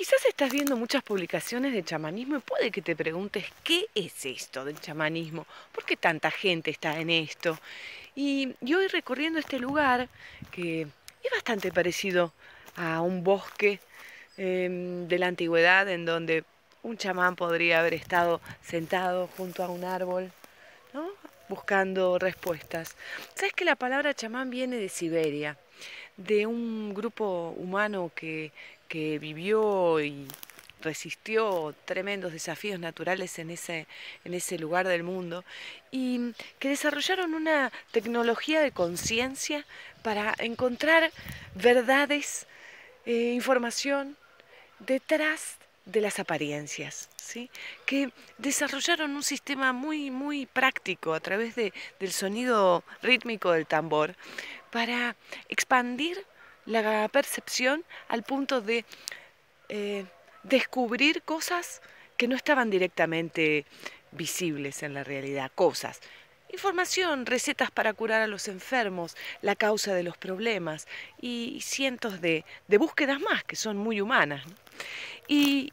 Quizás estás viendo muchas publicaciones de chamanismo y puede que te preguntes qué es esto del chamanismo, por qué tanta gente está en esto. Y, yo hoy recorriendo este lugar, que es bastante parecido a un bosque em, de la antigüedad, en donde un chamán podría haber estado sentado junto a un árbol, ¿no? buscando respuestas. ¿Sabes que la palabra chamán viene de Siberia? de un grupo humano que, vivió y resistió tremendos desafíos naturales en ese, en ese lugar del mundo y que desarrollaron una tecnología de conciencia para encontrar verdades, eh, información detrás de las apariencias, ¿sí? que desarrollaron un sistema muy, muy práctico a través del sonido rítmico del tambor para expandir la percepción al punto de eh, descubrir cosas que no estaban directamente visibles en la realidad, cosas. Información, recetas para curar a los enfermos, la causa de los problemas y cientos de, búsquedas más que son muy humanas. Y,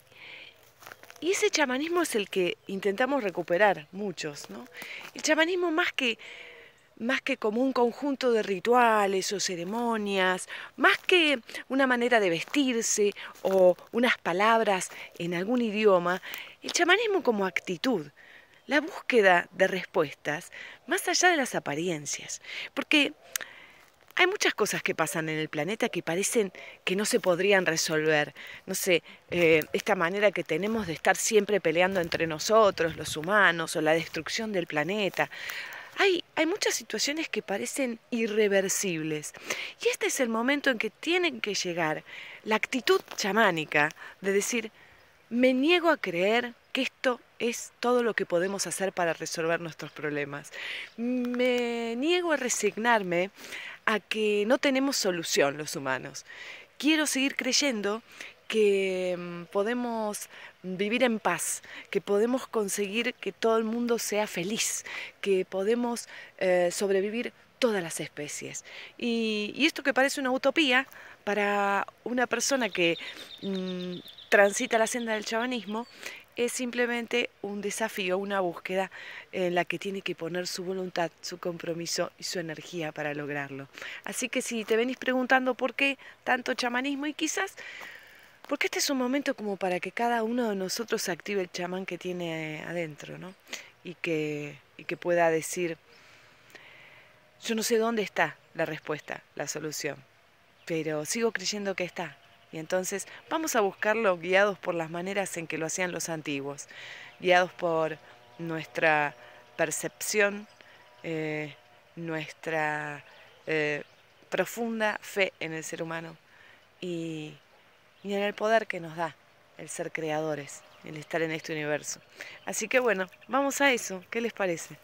y ese chamanismo es el que intentamos recuperar muchos. ¿no? El chamanismo más que más que como un conjunto de rituales o ceremonias, más que una manera de vestirse o unas palabras en algún idioma, el chamanismo como actitud, la búsqueda de respuestas más allá de las apariencias, porque hay muchas cosas que pasan en el planeta que parecen que no se podrían resolver. No sé, eh, esta manera que tenemos de estar siempre peleando entre nosotros, los humanos, o la destrucción del planeta. Hay, muchas situaciones que parecen irreversibles y este es el momento en que tienen que llegar la actitud chamánica de decir, me niego a creer que esto es todo lo que podemos hacer para resolver nuestros problemas. Me niego a resignarme a que no tenemos solución los humanos. Quiero seguir creyendo que mm, podemos vivir en paz, que podemos conseguir que todo el mundo sea feliz, que podemos eh, sobrevivir todas las especies. Y, esto que parece una utopía para una persona que mm, transita la senda del chamanismo, es simplemente un desafío, una búsqueda en la que tiene que poner su voluntad, su compromiso y su energía para lograrlo. Así que si te venís preguntando por qué tanto chamanismo y quizás porque este es un momento como para que cada uno de nosotros active el chamán que tiene adentro, ¿no? Y que, que pueda decir, yo no sé dónde está la respuesta, la solución, pero sigo creyendo que está. Y entonces vamos a buscarlo guiados por las maneras en que lo hacían los antiguos, guiados por nuestra percepción, eh, nuestra eh, profunda fe en el ser humano y y en el poder que nos da el ser creadores, el estar en este universo. Así que bueno, vamos a eso, ¿qué les parece?